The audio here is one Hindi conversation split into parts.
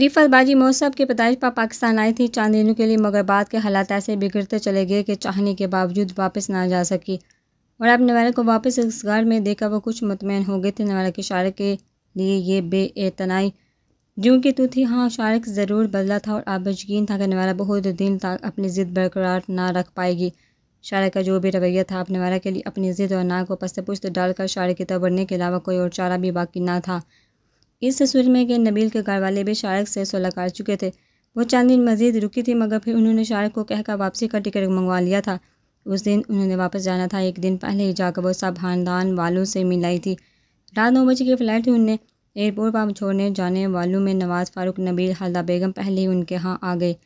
रिफत बाजी महोत्सव की पैदाइश पर पाकिस्तान आई थी चांद दिनों के लिए मगर बाद के हालात ऐसे बिगड़ते चले गए कि चाहने के बावजूद वापस ना जा सकी और अब नवाला को वापस इस घर में देखा वो कुछ मुतमिन हो गए थे नवाला के शार के लिए ये बेतनाई जूँ कि तू थी हाँ शारक ज़रूर बदला था और अब यकीन था कि नवाला बहुत दिन तक अपनी ज़िद बरकरार ना रख पाएगी शारक का जो भी रवैया था अपने वाला के लिए अपनी ज़िद और ना को पस्त पुस्त डालकर शारक की तरफ बढ़ने के अलावा कोई और चारा भी बाकी ना था इस तस्वीर में कि नबील के घर वाले भी शारक से सोलह कर चुके थे वो चंद दिन मजीद रुकी थी मगर फिर उन्होंने शारक को कहकर वापसी का टिकट मंगवा लिया था उस दिन उन्होंने वापस जाना था एक दिन पहले ही जाकर वो सब खानदान वालों से मिलाई थी रात नौ बजे की फ़्लाइट थी उन्हें एयरपोर्ट पर छोड़ने जाने वालों में नवाज़ फ़ारूक नबील हल्दा बेगम पहले ही उनके यहाँ आ गए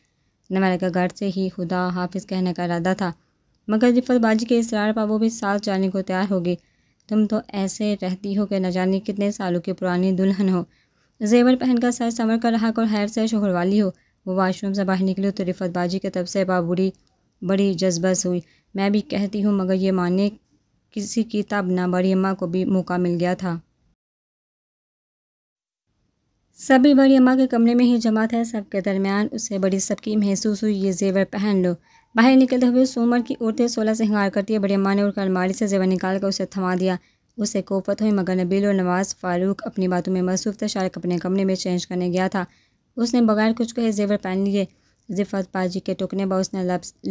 नवाला का घर से ही खुदा हाफिज कहने का इरादा था मगर रिफतबाजी के इसरार पर वो भी साथ जाने को तैयार हो गई तुम तो ऐसे रहती हो कि न जाने कितने सालों की पुरानी दुल्हन हो जेवर पहनकर सर संवर कर रहा और हैर से शोहर वाली हो वो वाशरूम से बाहर निकली तो रिफत बाजी के तब से बाबूरी बड़ी जज्बस हुई मैं भी कहती हूँ मगर ये माने किसी की तब ना बड़ी अम्मा को भी मौका मिल गया था सभी बड़ी अम्मा के कमरे में ही जमा था सबके दरमियान उसे बड़ी सबकी महसूस हुई ये जेवर पहन लो बाहर निकलते हुए सोमर की औरतें सोलह से हंगार करती है बड़े अम्मा ने उठकर अलमारी से जेवर निकाल कर उसे थमा दिया उसे कोफत हुई मगर नबील और नवाज़ फ़ारूक अपनी बातों में मसरूफ़ था शारक अपने कमरे में चेंज करने गया था उसने बगैर कुछ कहे जेवर पहन लिए जिफत पाजी के टुकने पर उसने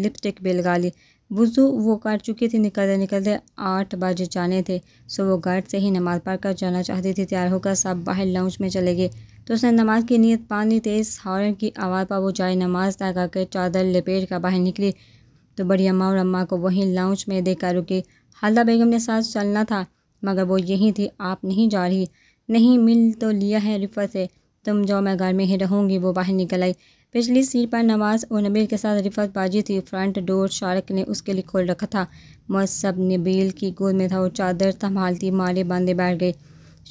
लिपस्टिक भी लगा ली वज़ू वो कर चुके थे निकलते निकलते आठ बजे जाने थे सो वो घर से ही नमाज़ पढ़ कर जाना चाहती थी तैयार होकर सब बाहर लाउंज में चले गए तो उसने नमाज की नीयत पानी तेज़ हॉर्न की आवाज़ पर वो जाए नमाज तय करके चादर लपेट कर बाहर निकली तो बड़ी अम्मा और अम्मा को वहीं लाउंज में देख कर रुकी हालदा बेगम ने साथ चलना था मगर वो यहीं थी आप नहीं जा रही नहीं मिल तो लिया है रिफत से तुम जाओ मैं घर में ही रहूँगी वो बाहर निकल आई पिछली सीट पर नवाज और नबील के साथ रिफत बाजी थी फ्रंट डोर शारक ने उसके लिए खोल रखा था मौसब नबील की गोद में था और चादर संभालती माले बांधे बैठ गए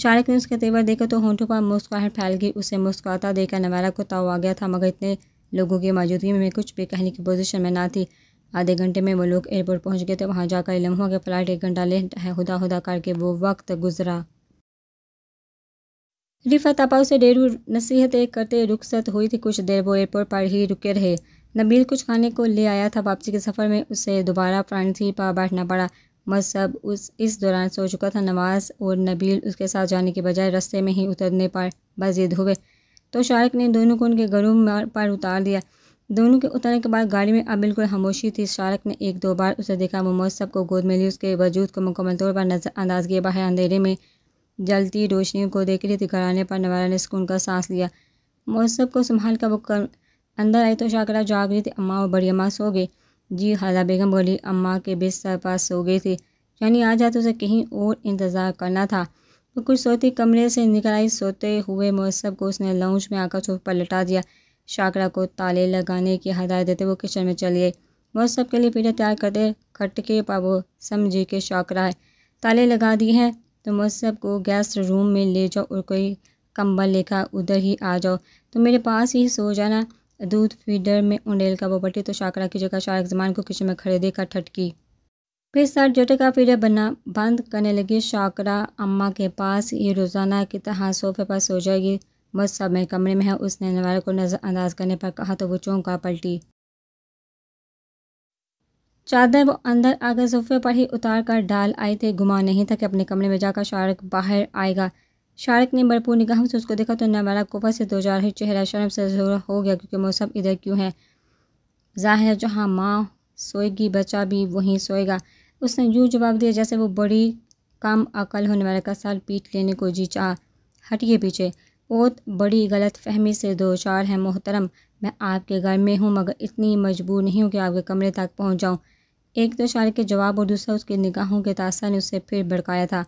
शारक ने उसके तेवर देखा तो होंठों पर मुस्कुराहट फैल गई उसे मुस्कुराता देखा नवारा को ताव आ गया था मगर इतने लोगों की मौजूदगी में कुछ भी कहने की पोजिशन में ना थी आधे घंटे में वो लोग एयरपोर्ट पहुँच गए थे वहाँ जाकर लम्हों के फ्लाइट एक घंटा लेट है हुदा हुदा करके वो वक्त गुजरा रिफत आपाओं से डेरू नसीहतें करते रुखसत हुई थी कुछ देर वो एयरपोर्ट पर ही रुके रहे नबील कुछ खाने को ले आया था वापसी के सफ़र में उसे दोबारा फ्रांसी पर बैठना पड़ा मजहब उस इस दौरान सो चुका था नमाज और नबील उसके साथ जाने के बजाय रस्ते में ही उतरने पर मजीद हुए तो शारक ने दोनों को उनके घरों पर उतार दिया दोनों के उतरने के बाद गाड़ी में अब बिल्कुल खामोशी थी शारक ने एक दो बार उसे देखा वो मौसम को गोद में ली उसके वजूद को मुकम्मल तौर पर नजरअंदाज किया बाहर अंधेरे में जलती रोशनी को देख रही थी घराने पर नवारा ने सुकून का सांस लिया मौसम को संभाल कर वो कर अंदर आई तो शाकरा जाग रही थी अम्मा और बड़ी अम्मा सो गई जी हाला बेगम बोली अम्मा के बिस्तर पास सो गई थी यानी आ जाते उसे कहीं और इंतज़ार करना था तो कुछ सोती कमरे से निकल आई सोते हुए मौसम को उसने लाउंज में आकर सोफ पर लटा दिया शाकरा को ताले लगाने की हदायत देते वो किचन में चली गई मौसम के लिए पीढ़ा तैयार करते खटके पर वो समझी के शाकरा है ताले लगा दिए हैं तो सब को गेस्ट रूम में ले जाओ और कोई कंबल लेकर उधर ही आ जाओ तो मेरे पास ही सो जाना दूध फीडर में उंडेल का बोबटी तो शाकरा की जगह शारक जमान को किचन में खरीदे का ठटकी फिर सर जोटे का फीडर बना बंद करने लगी शाकरा अम्मा के पास ये रोज़ाना की तरह सोफे पर सो जाएगी बस सब मेरे कमरे में है उसने नवारे को नज़रअंदाज करने पर कहा तो वो चौंका पलटी चादर वो अंदर आकर सोफे पर ही उतार कर डाल आए थे गुमा नहीं था कि अपने कमरे में जाकर शारक बाहर आएगा शारक ने भरपूर निगाहों से उसको देखा तो नमारा कोफा से दो चार ही चेहरा शर्म से जोर हो गया क्योंकि मौसम इधर क्यों है जाहिर है जहाँ माँ सोएगी बच्चा भी वहीं सोएगा उसने यूँ जवाब दिया जैसे वो बड़ी कम अकल होने वाले का साल पीट लेने को जी चाह हटिए पीछे बहुत बड़ी गलत फहमी से दो चार है मोहतरम मैं आपके घर में हूँ मगर इतनी मजबूर नहीं हूँ कि आपके कमरे तक पहुँच जाऊँ एक तो शारिक के जवाब और दूसरा उसकी निगाहों के तासा ने उसे फिर भड़काया था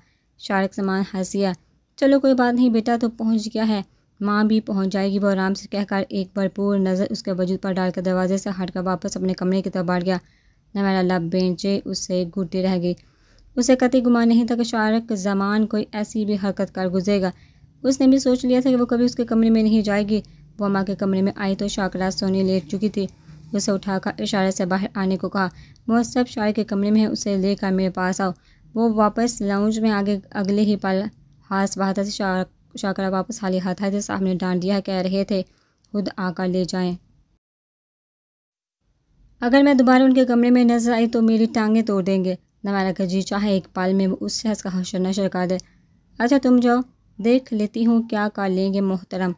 शारिक समान हंसिया चलो कोई बात नहीं बेटा तो पहुंच गया है माँ भी पहुंच जाएगी वो आराम से कहकर एक भरपूर नज़र उसके वजूद पर डालकर दरवाजे से हटकर वापस अपने कमरे की तरफ बाढ़ गया नवेरा लब बेंचे उससे घूटती रह गई उसे कतई गुमान नहीं था कि शारक जमान कोई ऐसी भी हरकत कर गुजरेगा उसने भी सोच लिया था कि वो कभी उसके कमरे में नहीं जाएगी वो माँ के कमरे में आई तो शाकरा सोने लेट चुकी थी उसे उठाकर इशारे से बाहर आने को कहा सब शायर के कमरे में है उसे लेकर मेरे पास आओ वो वापस लाउंज में आगे अगले ही पल हाथ बहाता से शाकरा वापस हाली हाथ हाथ साहब ने डांडिया कह रहे थे खुद आकर ले जाएं अगर मैं दोबारा उनके कमरे में नजर आई तो मेरी टांगें तोड़ देंगे नवारा का जी चाहे एक पाल में उस शख्स का हशर नशर कर दे अच्छा तुम जाओ देख लेती हूँ क्या कर लेंगे मोहतरम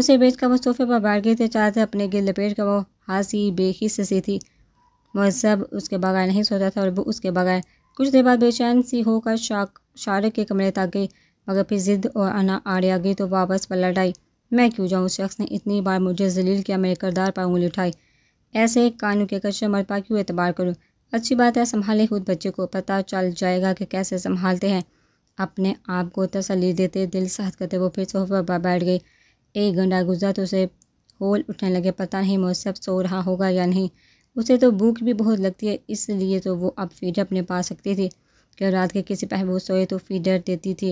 उसे बेच कर वो सोफे पर बैठ गए थे चाहते अपने गिर लपेट कर वो हाँसी बेखी सी थी महजब उसके बगैर नहीं सोता था और वो उसके बगैर कुछ देर बाद बेचैन सी होकर शाक शारक के कमरे तक गई मगर फिर जिद और अना आड़े आ गई तो वापस पलट आई मैं क्यों जाऊँ उस शख्स ने इतनी बार मुझे जलील किया मेरे करदार पर उंगली उठाई ऐसे कानू के कच्चे मर पर क्यों एतबार करूँ अच्छी बात है संभाले खुद बच्चे को पता चल जाएगा कि कैसे संभालते हैं अपने आप को तसली देते दिल साथ करते वो फिर सोफे पर बैठ गई एक घंटा गुजरा तो उसे होल उठने लगे पता नहीं मुझसे सो रहा होगा या नहीं उसे तो भूख भी बहुत लगती है इसलिए तो वो अब फीडर अपने पास सकती थी कि रात के किसी पहर वो सोए तो फीडर देती थी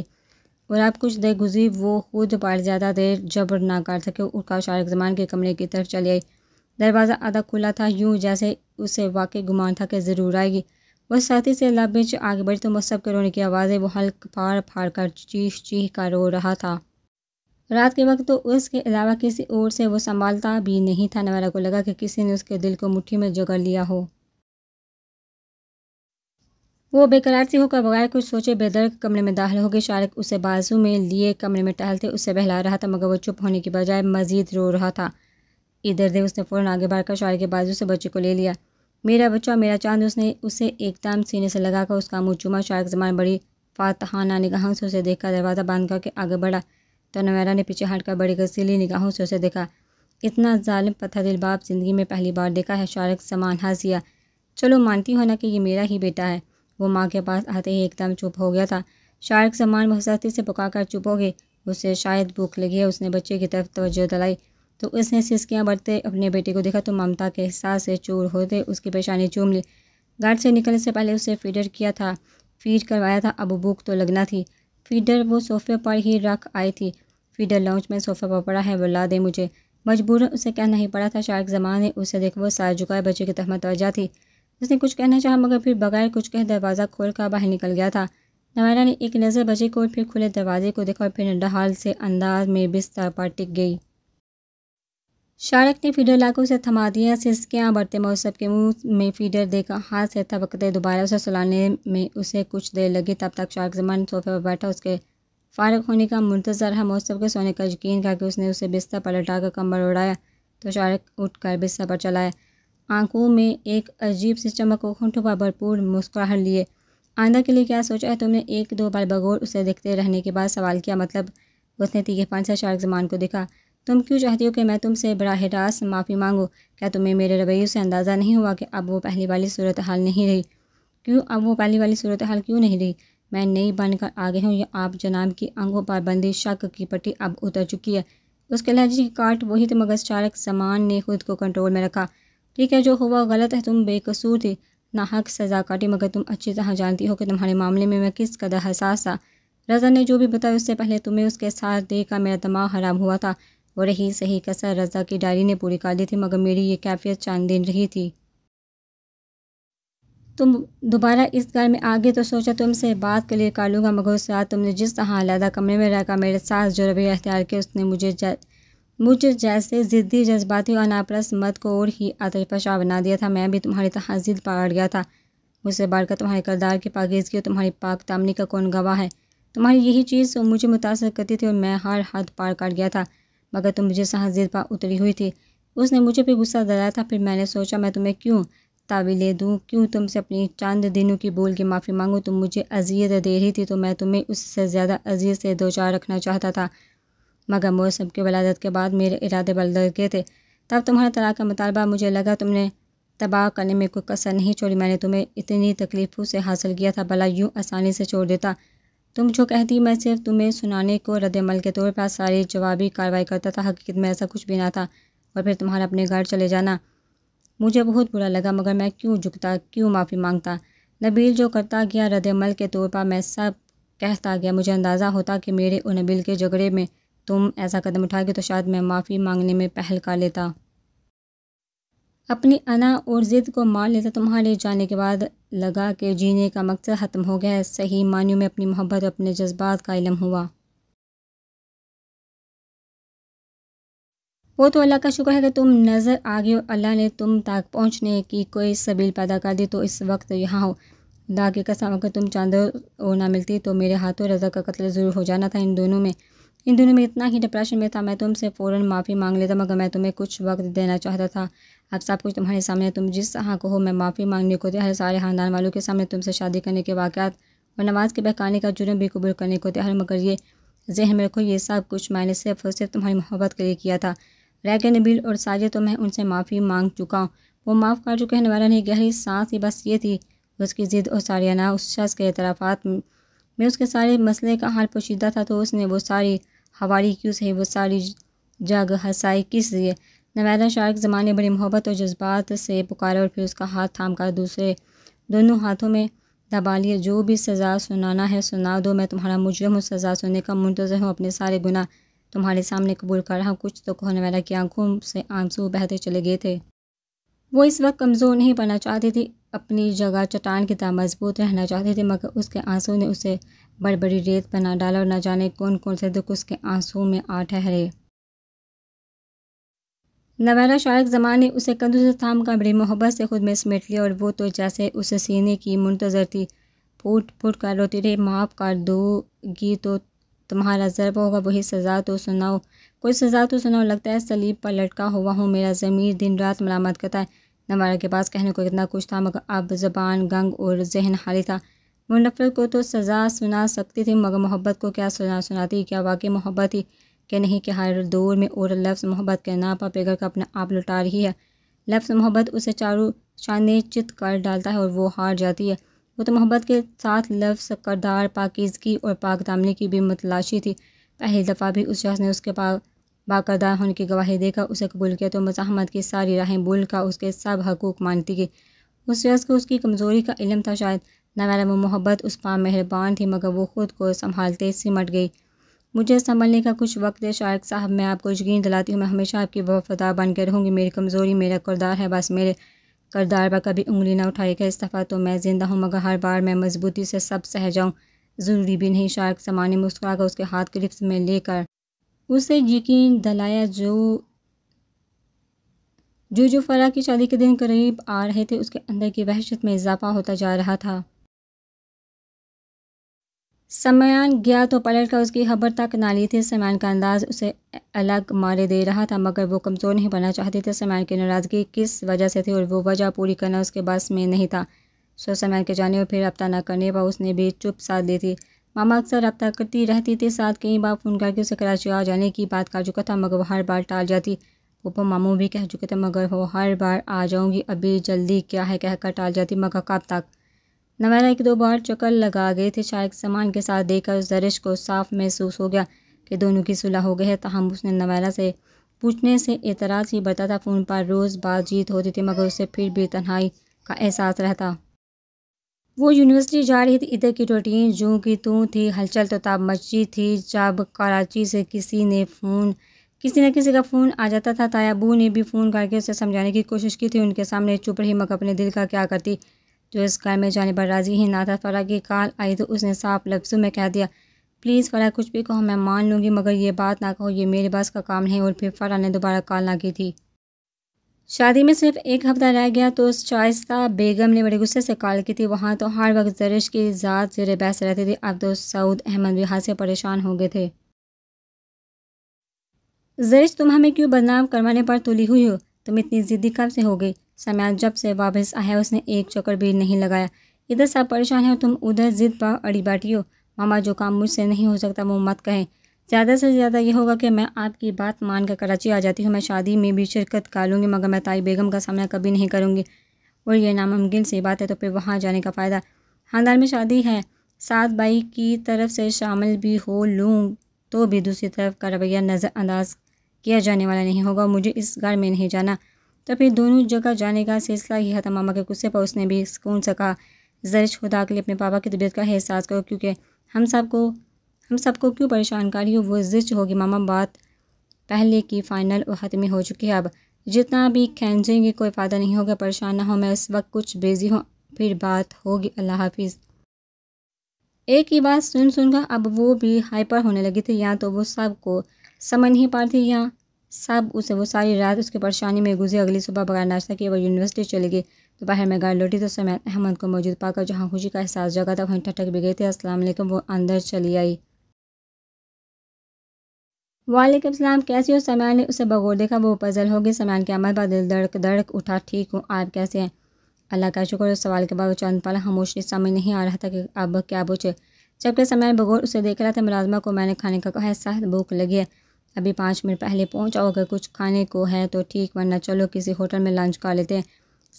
और आप कुछ देर गुजरी वो खुद पार ज़्यादा देर जबर ना कर सके उड़का शारक जमान के कमरे की तरफ चली आई दरवाज़ा आधा खुला था यूं जैसे उसे वाकई गुमान था कि ज़रूर आएगी वह साथी से लाभ आगे बढ़ी तो मसब के रोने की आवाज़ें वो हल्क फाड़ फाड़ कर चीख चीख कर रो रहा था रात के वक्त तो उसके अलावा किसी और से वो संभालता भी नहीं था नवारा को लगा कि किसी ने उसके दिल को मुट्ठी में जगड़ लिया हो वो बेकरार सी होकर बगैर कुछ सोचे बेदर्क कमरे में दाखिल हो गए शारिक उसे बाजू में लिए कमरे में टहलते उसे बहला रहा था मगर वो चुप होने की बजाय मजीद रो रहा था इधर देर उसने फ़ौरन आगे बढ़कर शारिक के बाजू से बच्चे को ले लिया मेरा बच्चा मेरा चांद उसने उसे एकदम सीने से लगाकर उसका मुँह चुमा शारिक जमान बड़ी फातहाना निगाहों से उसे देखकर दरवाज़ा बांध करके आगे बढ़ा तो नवेरा ने पीछे हटकर बड़ी गसीली निगाहों से उसे देखा इतना जालिम दिल बाप ज़िंदगी में पहली बार देखा है शारक समान हाजिया चलो मानती हो ना कि ये मेरा ही बेटा है वो माँ के पास आते ही एकदम चुप हो गया था शारक समान बहुत से पुकार कर चुप हो गई उसे शायद भूख लगी है उसने बच्चे की तरफ तोज्जो दिलाई तो उसने सिसकियाँ बढ़ते अपने बेटे को देखा तो ममता के एहसास से चूर होते उसकी परेशानी चूम ली घर से निकलने से पहले उसे फीडर किया था फीड करवाया था अब भूख तो लगना थी फीडर वो सोफ़े पर ही रख आई थी फीडर लाउंज में सोफ़े पर पड़ा है बुला दे मुझे मजबूरन उसे कहना ही पड़ा था शार्क जमाने ने उसे देख वो सार झुकाए बच्चे की तहमत वजह थी उसने कुछ कहना चाहा मगर फिर बगैर कुछ कहे दरवाज़ा खोल कर बाहर निकल गया था नवारा ने एक नज़र बचे को फिर खुले दरवाजे को देखा और फिर नंडा हाल से अंदाज में बिस्तर पर टिक गई शारक ने फीडर लाकर से थमा दिया के यहाँ बढ़ते मौसम के मुंह में फीडर देखा हाथ से थपकते दोबारा उसे सुलाने में उसे कुछ देर लगी तब तक शारक जमान सोफे पर बैठा उसके फारग होने का मुंतज़र है मौसम के सोने का यकीन था कि उसने उसे बिस्तर पर लटा कर कम्बल उड़ाया तो शारक उठ कर बिस्तर पर चलाया आंखों में एक अजीब सी चमक और होंठों पर भरपूर मुस्कुराहट लिए आंदा के लिए क्या सोचा है तुमने एक दो बार बगौर उसे देखते रहने के बाद सवाल किया मतलब उसने तीखे पान से शारक जमान को देखा तुम क्यों चाहती हो कि मैं तुमसे बराह रास्त माफ़ी मांगूँ क्या तुम्हें मेरे रवैये से अंदाज़ा नहीं हुआ कि अब वो पहली वाली सूरत हाल नहीं रही क्यों अब वो पहली वाली सूरत हाल क्यों नहीं रही मैं नई बनकर आगे हूँ या आप जनाब की अंगों पर बंदी शक की पट्टी अब उतर चुकी है उसके लहजे की काट वही तो मगज चारक सामान ने खुद को कंट्रोल में रखा ठीक है जो हुआ गलत है तुम बेकसूर थी नाहक सज़ा काटी मगर तुम अच्छी तरह जानती हो कि तुम्हारे मामले में मैं किस कदर हसास था रजा ने जो भी बताया उससे पहले तुम्हें उसके साथ देखा मेरा दिमाग हराम हुआ था वो रही सही कसर रजा की डायरी ने पूरी कर दी थी मगर मेरी ये कैफियत चांद दिन रही थी तुम दोबारा इस घर में आ गए तो सोचा तुमसे बात क्लियर कर लूँगा मगर उस रात तुमने जिस तरह अलहदा कमरे में रखा मेरे साथ जो रवैया अख्तियार किया उसने मुझे जा, मुझे जैसे ज़िद्दी जज्बाती और नापरस मत को और ही आतशा बना दिया था मैं भी तुम्हारी तरह जिद पकड़ गया था मुझसे कर तुम्हारे करदार की पाकिजगी और तुम्हारी पाक तामनी का कौन गवाह है तुम्हारी यही चीज़ तो मुझे मुतासर करती थी और मैं हर हद पार कर गया था मगर तुम मुझे जहां पर उतरी हुई थी उसने मुझे भी गुस्सा दिलाया था फिर मैंने सोचा मैं तुम्हें क्यों ले दूँ क्यों तुमसे अपनी चंद दिनों की बोल के माफ़ी मांगूँ तुम मुझे अजियत दे रही थी तो मैं तुम्हें उससे ज़्यादा अजियत से दो चार रखना चाहता था मगर मौसम की वलादत के बाद मेरे इरादे बदल गए थे तब तुम्हारा तलाक का मुतालबा मुझे लगा तुमने तबाह करने में कोई कसर नहीं छोड़ी मैंने तुम्हें इतनी तकलीफ़ों से हासिल किया था भला यूँ आसानी से छोड़ देता तुम जो कहती मैं सिर्फ तुम्हें सुनाने को रद्दमल के तौर पर सारी जवाबी कार्रवाई करता था हकीकत में ऐसा कुछ भी ना था और फिर तुम्हारा अपने घर चले जाना मुझे बहुत बुरा लगा मगर मैं क्यों झुकता क्यों माफ़ी मांगता नबील जो करता गया रद्दमल के तौर पर मैं सब कहता गया मुझे अंदाज़ा होता कि मेरे और नबील के झगड़े में तुम ऐसा कदम उठाओगे तो शायद मैं माफ़ी मांगने में पहल कर लेता अपनी अना और ज़िद को मान लेता तुम्हारे जाने के बाद लगा कि जीने का मकसद ख़त्म हो गया है सही मानियों में अपनी मोहब्बत और अपने जज्बात का इलम हुआ वो तो अल्लाह का शुक्र है कि तुम नज़र आ गए और अल्लाह ने तुम तक पहुँचने की कोई सबील पैदा कर दी तो इस वक्त यहाँ हो दागे का कसम अगर तुम चांद और ना मिलती तो मेरे हाथों रजा का कत्ल ज़रूर हो जाना था इन दोनों में इन दिनों में इतना ही डिप्रेशन में था मैं तुमसे फ़ौरन माफ़ी मांग लेता मगर मैं तुम्हें कुछ वक्त देना चाहता था अब सब कुछ तुम्हारे सामने तुम जिस हाँ को हो मैं माफ़ी मांगने को तैयार सारे खानदान वालों के सामने तुमसे शादी करने के वाक़ात और नमाज के बहकाने का जुर्म भी कबूल करने को तैयार मगर ये जहन में रखो ये सब कुछ मैंने सिर्फ और सिर्फ तुम्हारी मोहब्बत के लिए किया था रैग नबील और साजे तो मैं उनसे माफ़ी मांग चुका हूँ वो माफ़ कर चुके हैं वाला नहीं गहरी सांस ही बस ये थी उसकी ज़िद और सारियाना उस शख्स के अतराफ़ात में उसके सारे मसले का हाल पोशीदा था तो उसने वो सारी हवारी क्यों सही वो सारी जग हसाई किस लिए नवैदा शार्क जमाने बड़ी मोहब्बत और जज्बात से पुकारा और फिर उसका हाथ थाम कर दूसरे दोनों हाथों में दबा लिए जो भी सज़ा सुनाना है सुना दो मैं तुम्हारा मुजरम हूँ सज़ा सुनने का मुंतज़र हूँ अपने सारे गुना तुम्हारे सामने कबूल कर रहा हूँ कुछ तो कहो नवैदा की आंखों से आंसू बहते चले गए थे वो इस वक्त कमज़ोर नहीं बनना चाहती थी अपनी जगह चट्टान की तरह मजबूत रहना चाहती थी मगर उसके आंसू ने उसे बड़ी बड़ी रेत बना डाला और न जाने कौन कौन से दुख उसके आंसू में आ ठहरे नवेरा शारक जमा ने उसे कंधों से थाम का बड़ी मोहब्बत से खुद में समेट लिया और वो तो जैसे उसे सीने की मुंतज़र थी फूट फूट कर रोती रही माफ़ कर दोगी तो तुम्हारा जरब होगा वही सज़ा तो सुनाओ कोई सज़ा तो सुनाओ लगता है सलीब पर लटका हुआ हूँ मेरा ज़मीर दिन रात मलामत करता है नमारा के पास कहने को इतना कुछ था मगर अब जबान गंग और जहन हाली था वो नफरत को तो सज़ा सुना सकती थी मगर मोहब्बत को क्या सजा सुनाती क्या वाकई मोहब्बत ही क्या नहीं कि हर दौर में और लफ्ज़ मोहब्बत के नापा पेगर का अपना आप लुटा रही है लफ्ज़ मोहब्बत उसे चारों शाने चित कर डालता है और वो हार जाती है वो तो मोहब्बत के साथ लफ्ज़ करदार पाकिजगी और पाक दामने की भी मतलाशी थी पहली दफ़ा भी उस शख्स ने उसके पास बाकदा होने की गवाही देकर उसे कबूल किया तो मज़ाहमत की सारी राहें बोल का उसके सब हकूक़ मानती गई उस शख्स को उसकी कमज़ोरी का इलम था शायद नवैर मोहब्बत उस पा मेहरबान थी मगर वो ख़ुद को संभालते सिमट गई मुझे संभलने का कुछ वक्त है शार्क साहब मैं आपको यकीन दिलाती हूँ मैं हमेशा आपकी वफदा के रहूँगी मेरी कमज़ोरी मेरा करदार है बस मेरे करदार पर कभी उंगली ना उठाएगा इस दफ़ा तो मैं ज़िंदा हूँ मगर हर बार मैं मजबूती से सब सह जाऊँ ज़रूरी भी नहीं शार्क समाने मुस्कुरा कर उसके हाथ के लिप्स में लेकर उसे यकीन दिलाया जो जो जो फरा की शादी के दिन करीब आ रहे थे उसके अंदर की वहशत में इजाफा होता जा रहा था समयान गया तो पलट कर उसकी खबर तक नाली थी समयान का अंदाज उसे अलग मारे दे रहा था मगर वो कमज़ोर नहीं बनना चाहते थे समयान की नाराज़गी किस वजह से थी और वो वजह पूरी करना उसके बस में नहीं था सो समयान के जाने और फिर रब्ता न करने पर उसने भी चुप साथ दी थी मामा अक्सर रब्ता करती रहती थे साथ कई बार फ़ोन करके उसे कराची आ जाने की बात कर चुका था मगर हर बार टाल जाती पप्पा मामू भी कह चुके थे मगर वो हर बार आ जाऊँगी अभी जल्दी क्या है कहकर टाल जाती मगर कब तक नवैरा एक दो बार चक्कर लगा गए थे शायद सामान के साथ देखकर उस दरिश को साफ महसूस हो गया कि दोनों की सुलह हो गई है तहम उसने नवैरा से पूछने से एतराज़ ही बताता था फ़ोन पर रोज़ बातचीत होती थी मगर उसे फिर भी तन्हाई का एहसास रहता वो यूनिवर्सिटी जा रही थी इधर की टोटियाँ जो की तू थी हलचल तो ताब मची थी जब कराची से किसी ने फ़ोन किसी न किसी का फ़ोन आ जाता था तायाबू ने भी फ़ोन करके उसे समझाने की कोशिश की थी उनके सामने चुप रही मक अपने दिल का क्या करती जो इस कार में जाने पर राज़ी ही ना था फरा की कॉल आई तो उसने साफ लफ्ज़ों में कह दिया प्लीज़ फ़रा कुछ भी कहो मैं मान लूँगी मगर ये बात ना कहो ये मेरे पास का काम नहीं और फिर फ़रा ने दोबारा कॉल ना की थी शादी में सिर्फ एक हफ्ता रह गया तो उस का बेगम ने बड़े गुस्से से कॉल की थी वहाँ तो हर वक्त जरिश की ज़ात जेर बहस रहती थी अब तो सऊद अहमद भी हाथ से परेशान हो गए थे जरिश तुम हमें क्यों बदनाम करवाने पर तुली हुई हो तुम इतनी ज़िद्दी कब से हो गई समय जब से वापस आया उसने एक चक्कर भी नहीं लगाया इधर सब परेशान है तुम उधर ज़िद पर अड़ी बैठी हो मामा जो काम मुझसे नहीं हो सकता वो मत कहें ज़्यादा से ज़्यादा ये होगा कि मैं आपकी बात मानकर कराची आ जाती हूँ मैं शादी में भी शिरकत कर लूँगी मगर मैं ताई बेगम का सामना कभी नहीं करूँगी और ये नामुमकिन सी बात है तो फिर वहाँ जाने का फ़ायदा खानदान में शादी है सात बाई की तरफ से शामिल भी हो लूँ तो भी दूसरी तरफ का रवैया नज़रअंदाज किया जाने वाला नहीं होगा मुझे इस घर में नहीं जाना तो फिर दोनों जगह जाने का सिलसिला ही था मामा के गुस्से पर उसने भी सुकून से कहा जरिश खुदा के लिए अपने पापा की तबीयत का एहसास करो क्योंकि हम सबको हम सबको क्यों परेशान कर रही हो वो जिच होगी मामा बात पहले की फ़ाइनल और हतमी हो चुकी है अब जितना भी खेचेंगे कोई फ़ायदा नहीं होगा परेशान ना हो मैं इस वक्त कुछ बिज़ी हूँ फिर बात होगी अल्लाह हाफिज़ एक ही बात सुन सुनकर अब वो भी हाइपर होने लगी थी या तो वो सब को समझ नहीं पा रही या सब उसे वो सारी रात उसकी परेशानी में गुजरी अगली सुबह बगैर नाश्ता किए वो यूनिवर्सिटी चली गई दोपहर में गाड़ी लौटी तो समय अहमद को मौजूद पाकर जहाँ खुशी का एहसास जगा था वहीं ठटक भी गए थे असलम वो अंदर चली आई वालेकुम सलाम कैसी हो समान ने उसे बगौर देखा वो पजल हो गई समान के अमल पर दिल धड़क धड़क उठा ठीक हूँ आप कैसे हैं अल्लाह का शुक्र उस सवाल के बाद वो चंद पाला खामोशी समझ नहीं आ रहा था कि अब क्या पूछे जबकि समान बगौर उसे देख रहा था मुलाजमा को मैंने खाने का कहा साहब भूख लगी है अभी पाँच मिनट पहले पहुँचाओ अगर कुछ खाने को है तो ठीक वरना चलो किसी होटल में लंच कर लेते हैं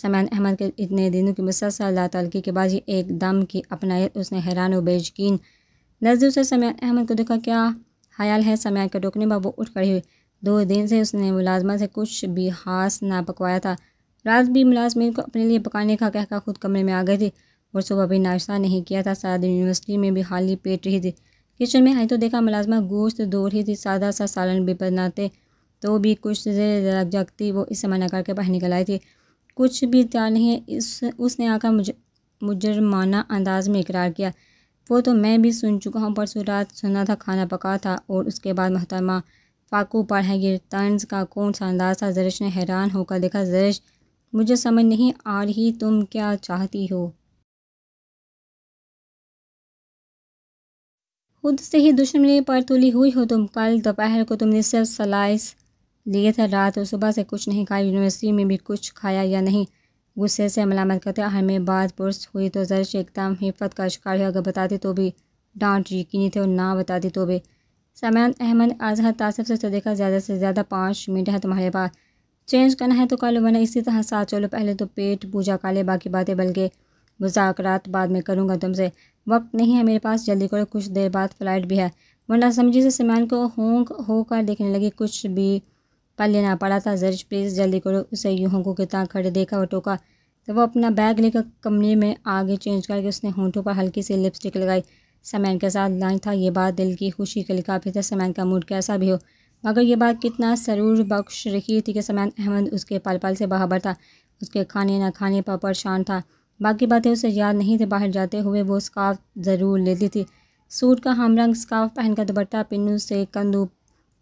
समान अहमद के इतने दिनों की मुसलसल तलकी के बाद ये एक दम की अपनायत उसने हैरान व बेजकिन नजर से समान अहमद को देखा क्या ख्याल है समय के रुकने वो उठ खड़ी हुई दो दिन से उसने मुलाजमत से कुछ भी खास ना पकवाया था रात भी मुलाजमी को अपने लिए पकाने का कहकर खुद कमरे में आ गई थी और सुबह भी नाश्ता नहीं किया था सारा दिन यूनिवर्सिटी में भी खाली पेट रही थी किचन में आई तो देखा मुलाजमत गोश्त दो रही थी सादा सा सालन भी बनाते तो भी कुछ चीज़ें थी वो इस मना करके बाहर निकल आई थी कुछ भी तैयार नहीं है इस उसने आकर मुझ मुजरमाना अंदाज में इकरार किया वो तो मैं भी सुन चुका हूँ परसों रात सुना था खाना पका था और उसके बाद महतरमा फाकू पर है ये तंज का कौन सा अंदाज था जरिश ने हैरान होकर देखा जरिश मुझे समझ नहीं आ रही तुम क्या चाहती हो खुद से ही दुश्मनी पर तुली हुई हो तुम कल दोपहर को तुमने सिर्फ सलाइस लिए थे रात और सुबह से कुछ नहीं खाया यूनिवर्सिटी में भी कुछ खाया या नहीं गुस्से से मलामत करते हमें बात पुरस हुई तो जर एकदम हिफत का शिकार अगर बताते तो भी डांट यकीनी थे और ना बताती तो भी सामान अहमद आजहर तासब से तो देखा ज़्यादा से ज़्यादा पाँच मिनट है तुम्हारे पास चेंज करना है तो लो वरना इसी तरह साथ चलो पहले तो पेट पूजा काले बाकी बातें बल्कि मुजाकर बाद में करूँगा तुमसे वक्त नहीं है मेरे पास जल्दी करो कुछ देर बाद फ़्लाइट भी है वरना समझी से समान को होंक होकर देखने लगी कुछ भी पल लेना पड़ा था जर्ज प्लीज़ जल्दी करो उसे यूं को कितना खड़े देखा और टोका तो वो अपना बैग लेकर कमरे में आगे चेंज करके उसने होंठों पर हल्की सी लिपस्टिक लगाई समैन के साथ लाइन था ये बात दिल की खुशी के लिए काफ़ी था समैन का मूड कैसा भी हो मगर ये बात कितना सरूर बख्श रखी थी कि समैन अहमद उसके पल पल से बहाबर था उसके खाने ना खाने पर परेशान था बाकी बातें उसे याद नहीं थी बाहर जाते हुए वो स्काफ ज़रूर लेती थी सूट का हम रंग स्काफ पहनकर दुपट्टा पिन्नू से कंदू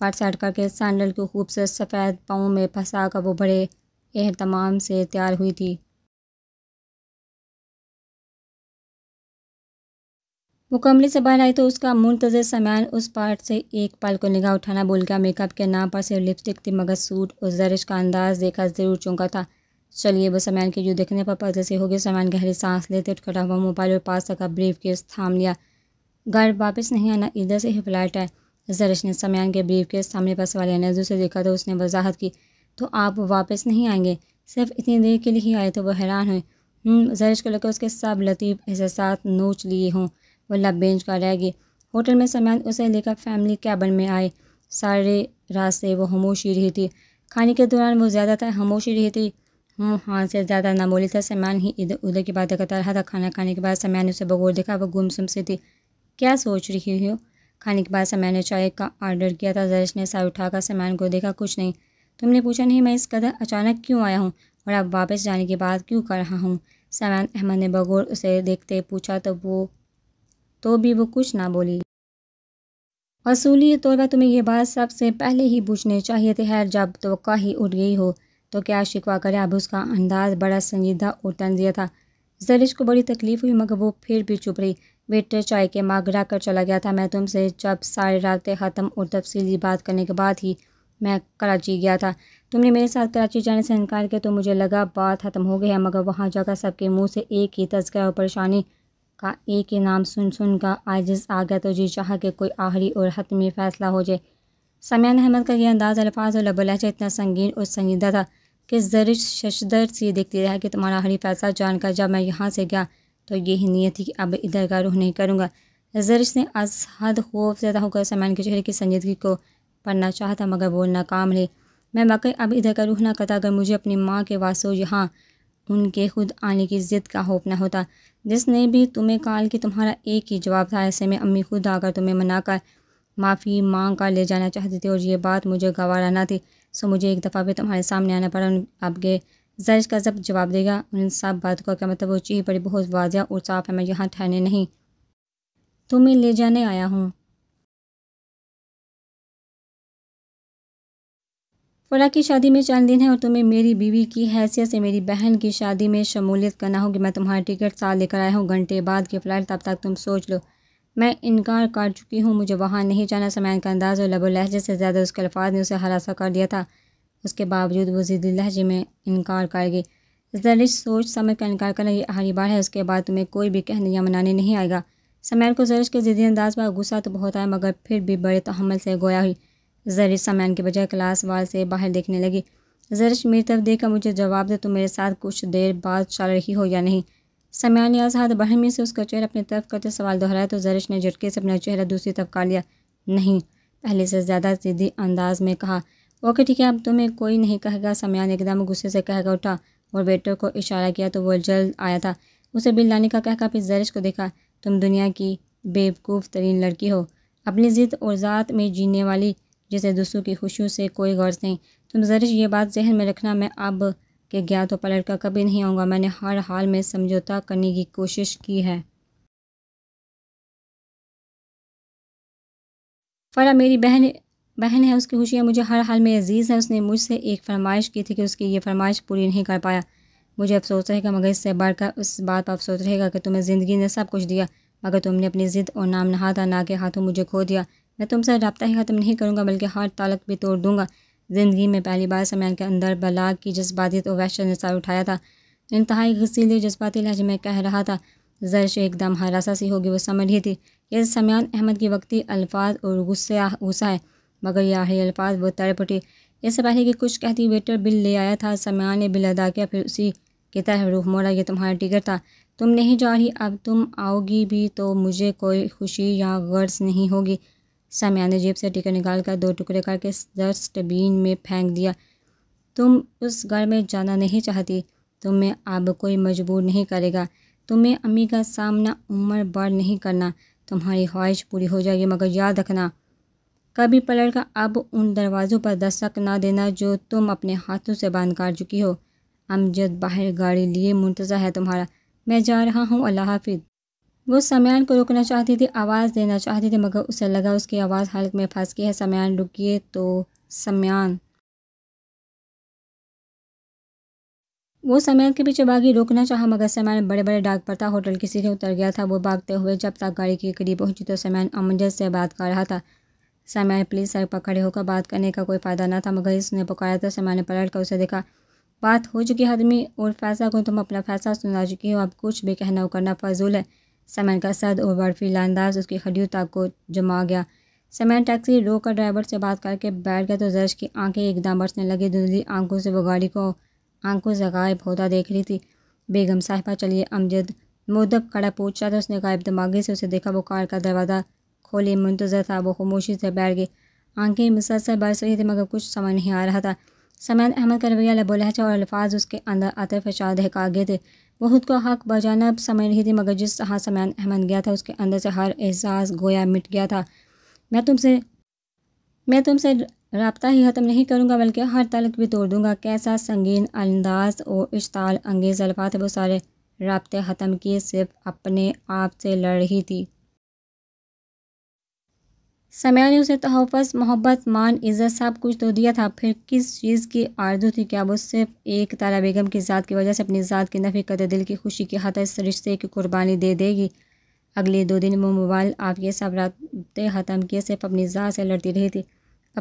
पार्ट सेट करके सैंडल के खूबसूरत सफ़ेद पाँव में फंसा कर वो बड़े एहतमाम से तैयार हुई थी वो कमरे से बाहर आई तो उसका मुंतजर सामान उस पार्ट से एक पल को निगाह उठाना भूल गया मेकअप के नाम पर सिर्फ लिपस्टिक थी मगर सूट और जरिश का अंदाज देखा ज़रूर चौंका था चलिए वो सामान के जो देखने पर पर्दे से हो गए सामान गहरी सांस लेते उठ खड़ा हुआ मोबाइल और पास तक ब्रीफ केस थाम लिया घर वापस नहीं आना इधर से ही फ्लाइट है जरिश ने समयान के ब्रीफ के सामने पास वाले नजर से देखा तो उसने वजाहत की तो आप वापस नहीं आएंगे सिर्फ इतनी देर के लिए ही आए तो वो हैरान हुए हम्म, जरिश को लगे उसके सब लतीफ़ एहसास नोच लिए हों वह लब बेंच का रह गए होटल में समयान उसे लेकर फैमिली कैबन में आए सारे रात से वो खामोशी रही थी खाने के दौरान वो ज़्यादातर खामोशी रही थी हम्म, हाँ से ज़्यादा बोली था समान ही इधर उधर की बातें करता रहा था खाना खाने के बाद समयान उसे बगौर देखा वह गुमसुम से थी क्या सोच रही हो खाने के बाद सामान ने चाय का आर्डर किया था जरिश ने साय उठाकर सामान को देखा कुछ नहीं तुमने पूछा नहीं मैं इस कदर अचानक क्यों आया हूँ और अब वापस जाने के बाद क्यों कर रहा हूँ सामान अहमद ने बगौर उसे देखते पूछा तो वो तो भी वो कुछ ना बोली असूली तौर पर तुम्हें यह बात सबसे पहले ही पूछनी चाहिए थे है जब तो ही उठ गई हो तो क्या शिकवा करे अब उसका अंदाज़ बड़ा संजीदा और तंजिया था जरिश को बड़ी तकलीफ़ हुई मगर वो फिर भी चुप रही बेटे चाय के माँ घिरा कर चला गया था मैं तुमसे जब सारे रातें ख़त्म और तफसीली बात करने के बाद ही मैं कराची गया था तुमने मेरे साथ कराची जाने से इनकार किया तो मुझे लगा बात ख़त्म हो गई है मगर वहाँ जाकर सबके मुंह से एक ही तस्करा और परेशानी का एक ही नाम सुन सुन का आजिज आ गया तो जी चाह के कोई आहरी और हतमी फैसला हो जाए समयान अहमद का यह अंदाज़ अल्फाज और लबलहजा इतना संगीन और संजीदा था कि जरिश शशदर सी देखती रहा कि तुम्हारा आहरी फैसला जानकर जब मैं यहाँ से गया तो यही नीयत थी कि अब इधर का रुख नहीं करूँगा जरिश ने आज हद खूब ज़्यादा होकर सलमान के चेहरे की संजीदगी को पढ़ना चाहता मगर वो नाकाम रहे मैं वाकई अब इधर का रुख ना करता अगर मुझे अपनी माँ के वासो यहाँ उनके खुद आने की ज़िद का होप ना होता जिसने भी तुम्हें कहा कि तुम्हारा एक ही जवाब था ऐसे में अम्मी खुद आकर तुम्हें मना कर माफ़ी मांग कर ले जाना चाहती थी और ये बात मुझे गवारा ना थी सो मुझे एक दफ़ा भी तुम्हारे सामने आना पड़ा आपके ज़र का जब जवाब देगा उन साफ बात को क्या मतलब वो चीज़ बड़ी बहुत वाजिया और साफ है मैं यहाँ ठहरने नहीं तुम्हें ले जाने आया हूँ फला की शादी में चंद दिन है और तुम्हें मेरी बीवी की हैसियत से मेरी बहन की शादी में शमूलियत करना होगी मैं तुम्हारा टिकट साथ लेकर आया हूँ घंटे बाद के फ़्लाइट तब तक तुम सोच लो मैं इनकार कर चुकी हूँ मुझे वहाँ नहीं जाना समय का अंदाज़ और लबो लहजे से ज़्यादा उसके अल्फाज ने उसे हरासा कर दिया था उसके बावजूद वो ज़िद लहजे में इनकार करेगी जरिश सोच समझ का इनकार करना यह आखिरी बार है उसके बाद तुम्हें कोई भी कहने या मनाने नहीं आएगा समैन को जरिश के ज़िदी अंदाज पर गुस्सा तो बहुत आया मगर फिर भी बड़े तहमल से गोया हुई जरिश समैन के बजाय क्लास वाल से बाहर देखने लगी जरिश मेरी तरफ देखकर मुझे जवाब दे तो मेरे साथ कुछ देर बाद चल रही हो या नहीं समैन ने आजाद बहमी से उसका चेहरा अपनी तरफ करते सवाल दोहराया तो जरिश ने झटके से अपना चेहरा दूसरी तरफ का लिया नहीं पहले से ज़्यादा जिदी अंदाज में कहा ओके ठीक है अब तुम्हें तो कोई नहीं कहेगा समयान एकदम गुस्से से कहकर उठा और वेटर को इशारा किया तो वो जल्द आया था उसे बिल लाने का कहकर फिर जरिश को देखा तुम दुनिया की बेवकूफ़ तरीन लड़की हो अपनी ज़िद और ज़ात में जीने वाली जैसे दूसरों की खुशियों से कोई गर्ज नहीं तुम जरिश ये बात जहन में रखना मैं अब के गया तो पलट कर कभी नहीं आऊँगा मैंने हर हाल में समझौता करने की कोशिश की है फ़रा मेरी बहन बहन है उसकी खुशियाँ मुझे हर हाल में अजीज़ है उसने मुझसे एक फरमाइश की थी कि उसकी ये फरमाइश पूरी नहीं कर पाया मुझे अफसोस रहेगा मगर इससे बढ़कर उस बात पर अफसोस रहेगा कि तुम्हें ज़िंदगी ने सब कुछ दिया मगर तुमने अपनी ज़िद्द और नाम नहाता ना के हाथों मुझे खो दिया मैं तुमसे रबता ही ख़त्म नहीं करूँगा बल्कि हर तालक भी तोड़ दूँगा ज़िंदगी में पहली बार से के अंदर बला की जज्बाती और तो वैश्य ने उठाया था इंतहाई गसीले जज्बाती लहजे में कह रहा था जरश एकदम हरासा सी होगी वो समझ ही थी ये समयान अहमद की वक्ती अल्फाज और गुस्सा गुस्सा है मगर यह है अल्फाज वो तड़पटे यह सब है कि कुछ कहती वेटर बिल ले आया था समान ने बिल अदा किया फिर उसी की तरह रूह मोड़ा यह तुम्हारा टिकट था तुम नहीं जा रही अब तुम आओगी भी तो मुझे कोई खुशी या गर्ज नहीं होगी सामिया ने जेब से टिकट निकाल कर दो टुकड़े करके डस्टबिन में फेंक दिया तुम उस घर में जाना नहीं चाहती तुम्हें अब कोई मजबूर नहीं करेगा तुम्हें अम्मी का सामना उम्र भर नहीं करना तुम्हारी ख्वाहिश पूरी हो जाएगी मगर याद रखना कभी पलट कर अब उन दरवाज़ों पर दस्तक ना देना जो तुम अपने हाथों से बांध काट चुकी हो अमजद बाहर गाड़ी लिए मुंतज़र है तुम्हारा मैं जा रहा हूँ अल्लाह हाफिज वो समयान को रोकना चाहती थी आवाज़ देना चाहती थी मगर उसे लगा उसकी आवाज़ हल्क में फंस गई है समयान रुकिए तो समयान वो समयान के पीछे बागी रोकना चाहा मगर समयान बड़े बड़े डाक पड़ता होटल की सीढ़ी उतर गया था वो भागते हुए जब तक गाड़ी के करीब पहुंची तो समयान अमजद से बात कर रहा था सामान ने पुलिस सड़क पर खड़े होकर बात करने का कोई फ़ायदा न था मगर इसने पुकारा था तो सामान ने पलट कर उसे देखा बात हो चुकी है आदमी और फैसला को तुम अपना फैसला सुना चुकी हो अब कुछ भी कहना और करना फजूल है समैन का सद और बर्फीला अंदाज उसकी हड्डियों तक को जमा गया समैन टैक्सी रोक कर ड्राइवर से बात करके बैठ गया तो जर्ज की आंखें एकदम बरसने लगी धुंधली आंखों से वो गाड़ी को आंखों से गायब होता देख रही थी बेगम साहिबा चलिए अमजद मुदब खड़ा पूछा था तो उसने गायब दिमागी से उसे देखा वो कार का दरवाज़ा खोले मुंतज़र था वो खामोशी से बैठ गई आंखें मुसलसल बरस रही थी मगर कुछ समझ नहीं आ रहा था समय अहमद का रवैया लबोलहजा और अल्फाज उसके अंदर आते फशा दहका गए थे वह खुद को हक बजाना समझ रही थी मगर जिस तरह समैन अहमद गया था उसके अंदर से हर एहसास गोया मिट गया था मैं तुमसे मैं तुमसे रबता ही ख़त्म नहीं करूँगा बल्कि हर तलक भी तोड़ दूँगा कैसा संगीन अंदाज और इश्ताल अंगेज़ अल्फात वो सारे रबते ख़त्म किए सिर्फ अपने आप से लड़ रही थी समया ने उसे तहफ़ तो हाँ, मोहब्बत मान इज़्ज़त सब कुछ तो दिया था फिर किस चीज़ की आर्जू थी क्या वो सिर्फ एक तारा बेगम की ज़ात की वजह से अपनी ज़ात की नफ़ी कर दिल की खुशी की हत इस रिश्ते की कुर्बानी दे देगी अगले दो दिन वो मोबाइल आप ये सब रात ख़त्म किए सिर्फ अपनी ज़ात से लड़ती रही थी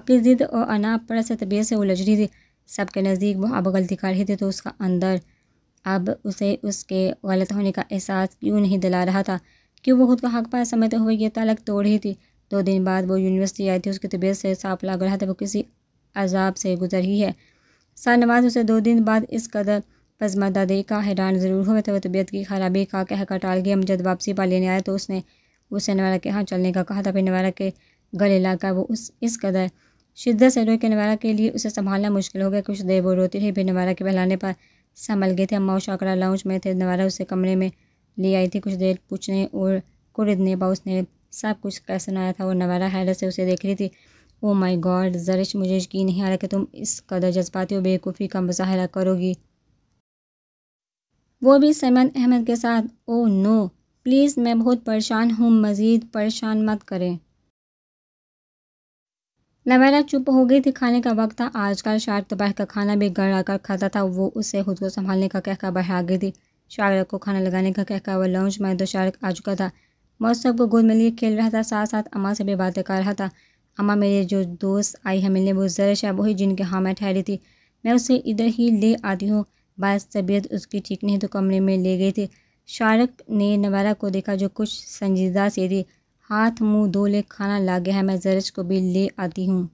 अपनी ज़िद और अनाप पर से तबीयत से उलझ रही थी सबके नज़दीक वो अब गलती कर रही थी तो उसका अंदर अब उसे उसके गलत होने का एहसास क्यों नहीं दिला रहा था क्यों वो खुद का हक पाया समझते हुए ये तलक तोड़ रही थी दो दिन बाद वो यूनिवर्सिटी आई थी उसकी तबीयत से साफ लग रहा था वो किसी अजाब से गुजर ही है शाहनवाज उसे दो दिन बाद इस कदर पजमादादी का हैरान ज़रूर हुआ था तो वह तबीयत की खराबी का कह का टाल गया जब वापसी पा लेने आया तो उसने उसे नवारा के यहाँ चलने का कहा था फिर नवारा के गले लाकर वो उस इस कदर शिद्दत से रोई के नवारा के लिए उसे संभालना मुश्किल हो गया कुछ देर वो रोती रही फिर नवारा के बहलाने पर संभल गए थे अम्मा शाकरा लाउंज में थे नवारा उसे कमरे में ले आई थी कुछ देर पूछने और कुरदने पर उसने सब कुछ कैसे आया था वो नवारा हैरत से उसे देख रही थी ओ माई गॉड जरिश मुझे यकीन नहीं आ रहा कि तुम इस कदर जज्बाती और बेवकूफ़ी का मुजाहरा करोगी वो भी सैमन अहमद के साथ ओ नो प्लीज़ मैं बहुत परेशान हूँ मज़ीद परेशान मत करें लवेरा चुप हो गई थी खाने का वक्त था आजकल शार तबाह का खाना भी गड़ा आकर खाता था वो उसे खुद को संभालने का कहका बढ़ा गई थी शार्क को खाना लगाने का कहका वह लॉन्च में तो शार्क आ चुका था मौज सबको गोद में लिए खेल रहा था साथ साथ अम्मा से भी बातें कर रहा था अम्मा मेरे जो दोस्त आई है मिलने वो जरा शाह वही जिनके हाँ मैं ठहरी थी मैं उसे इधर ही ले आती हूँ बस तबीयत उसकी ठीक नहीं तो कमरे में ले गई थी शारक ने नवारा को देखा जो कुछ संजीदा से थी हाथ मुंह धो ले खाना ला गया है मैं जरज को भी ले आती हूँ